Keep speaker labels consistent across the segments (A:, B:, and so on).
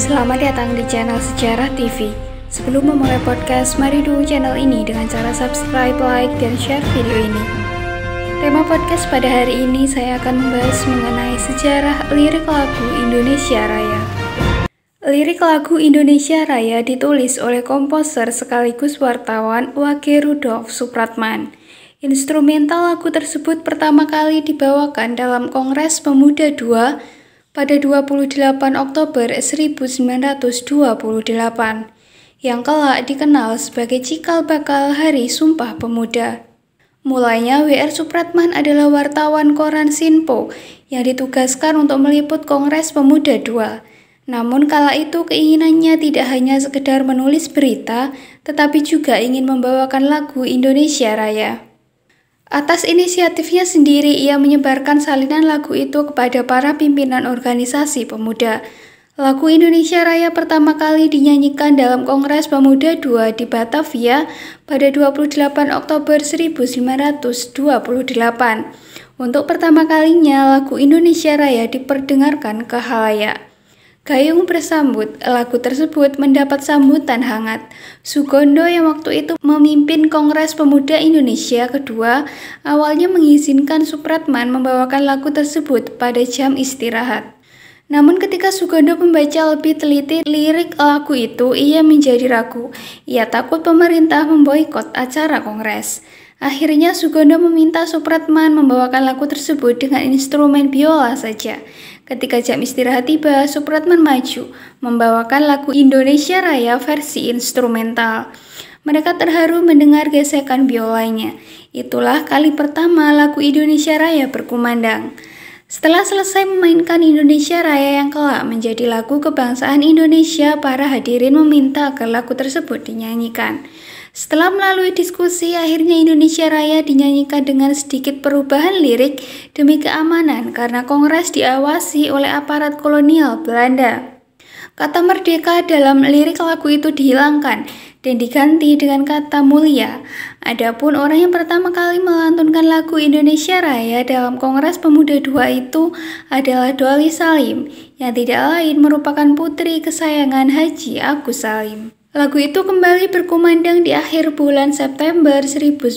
A: Selamat datang di channel Sejarah TV. Sebelum memulai podcast, mari dulu channel ini dengan cara subscribe, like, dan share video ini. Tema podcast pada hari ini saya akan membahas mengenai sejarah lirik lagu Indonesia Raya. Lirik lagu Indonesia Raya ditulis oleh komposer sekaligus wartawan Wage Rudolf Supratman. Instrumental lagu tersebut pertama kali dibawakan dalam Kongres Pemuda II pada 28 Oktober 1928 yang kelak dikenal sebagai cikal bakal Hari Sumpah Pemuda. Mulanya W.R. Supratman adalah wartawan koran Sinpo yang ditugaskan untuk meliput Kongres Pemuda II. Namun kala itu keinginannya tidak hanya sekedar menulis berita, tetapi juga ingin membawakan lagu Indonesia Raya. Atas inisiatifnya sendiri, ia menyebarkan salinan lagu itu kepada para pimpinan organisasi pemuda. Lagu Indonesia Raya pertama kali dinyanyikan dalam Kongres Pemuda II di Batavia pada 28 Oktober 1928. Untuk pertama kalinya, lagu Indonesia Raya diperdengarkan ke halayak. Gayung bersambut, lagu tersebut mendapat sambutan hangat. Sugondo yang waktu itu memimpin Kongres Pemuda Indonesia kedua, awalnya mengizinkan Supratman membawakan lagu tersebut pada jam istirahat. Namun ketika Sugondo membaca lebih teliti lirik lagu itu, ia menjadi ragu. Ia takut pemerintah memboikot acara kongres. Akhirnya Sugondo meminta Supratman membawakan lagu tersebut dengan instrumen biola saja. Ketika jam istirahat tiba, Supratman maju, membawakan lagu Indonesia Raya versi instrumental. Mereka terharu mendengar gesekan biolanya. Itulah kali pertama lagu Indonesia Raya berkumandang. Setelah selesai memainkan Indonesia Raya yang kelak menjadi lagu kebangsaan Indonesia, para hadirin meminta agar lagu tersebut dinyanyikan. Setelah melalui diskusi, akhirnya Indonesia Raya dinyanyikan dengan sedikit perubahan lirik demi keamanan karena Kongres diawasi oleh aparat kolonial Belanda. Kata merdeka dalam lirik lagu itu dihilangkan dan diganti dengan kata mulia. Adapun orang yang pertama kali melantunkan lagu Indonesia Raya dalam Kongres Pemuda II itu adalah Doli Salim, yang tidak lain merupakan putri kesayangan Haji Agus Salim. Lagu itu kembali berkumandang di akhir bulan September 1928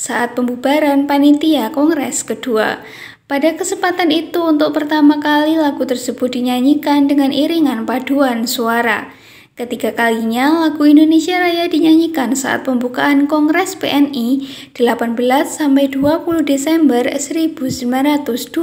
A: saat pembubaran panitia Kongres kedua. Pada kesempatan itu untuk pertama kali lagu tersebut dinyanyikan dengan iringan paduan suara. Ketiga kalinya lagu Indonesia Raya dinyanyikan saat pembukaan Kongres PNI 18 sampai 20 Desember 1929.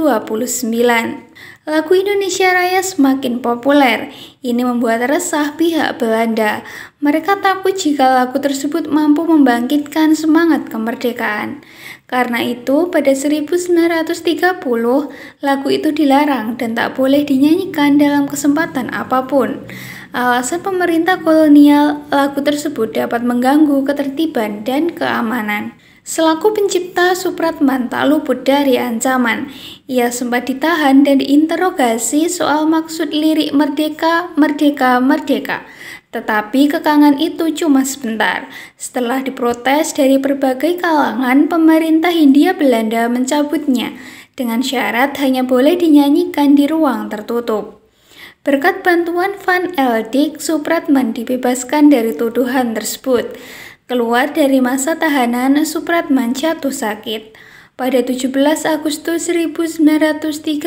A: Lagu Indonesia Raya semakin populer. Ini membuat resah pihak Belanda. Mereka takut jika lagu tersebut mampu membangkitkan semangat kemerdekaan. Karena itu, pada 1930, lagu itu dilarang dan tak boleh dinyanyikan dalam kesempatan apapun. Alasan pemerintah kolonial lagu tersebut dapat mengganggu ketertiban dan keamanan. Selaku pencipta, Supratman tak luput dari ancaman. Ia sempat ditahan dan diinterogasi soal maksud lirik Merdeka, Merdeka, Merdeka. Tetapi kekangan itu cuma sebentar. Setelah diprotes dari berbagai kalangan, pemerintah Hindia Belanda mencabutnya dengan syarat hanya boleh dinyanyikan di ruang tertutup. Berkat bantuan Van Eldik, Supratman dibebaskan dari tuduhan tersebut. Keluar dari masa tahanan, Supratman jatuh sakit. Pada 17 Agustus 1938,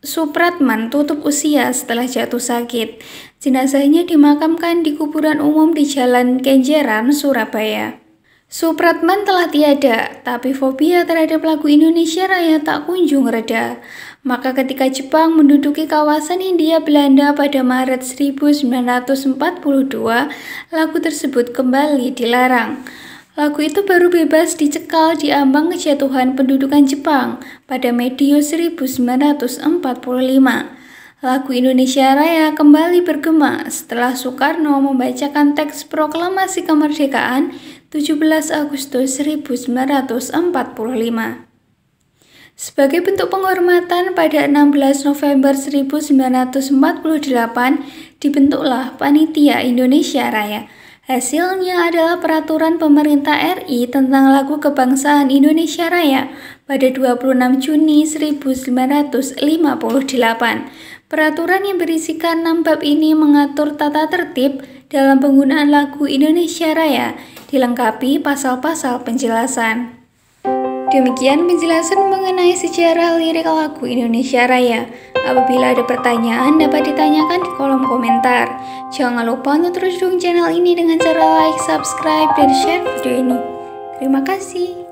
A: Supratman tutup usia setelah jatuh sakit. Jenazahnya dimakamkan di kuburan umum di Jalan Kenjeran, Surabaya. Supratman telah tiada, tapi fobia terhadap lagu Indonesia Raya tak kunjung reda. Maka ketika Jepang menduduki kawasan India Belanda pada Maret 1942, lagu tersebut kembali dilarang. Lagu itu baru bebas dicekal di ambang kejatuhan pendudukan Jepang pada medio 1945. Lagu Indonesia Raya kembali bergema setelah Soekarno membacakan teks proklamasi kemerdekaan 17 Agustus 1945. Sebagai bentuk penghormatan pada 16 November 1948 dibentuklah Panitia Indonesia Raya. Hasilnya adalah peraturan pemerintah RI tentang lagu kebangsaan Indonesia Raya pada 26 Juni 1958 Peraturan yang berisikan 6 bab ini mengatur tata tertib dalam penggunaan lagu Indonesia Raya, dilengkapi pasal-pasal penjelasan. Demikian penjelasan mengenai sejarah lirik lagu Indonesia Raya. Apabila ada pertanyaan dapat ditanyakan di kolom komentar. Jangan lupa untuk terus dukung channel ini dengan cara like, subscribe, dan share video ini. Terima kasih.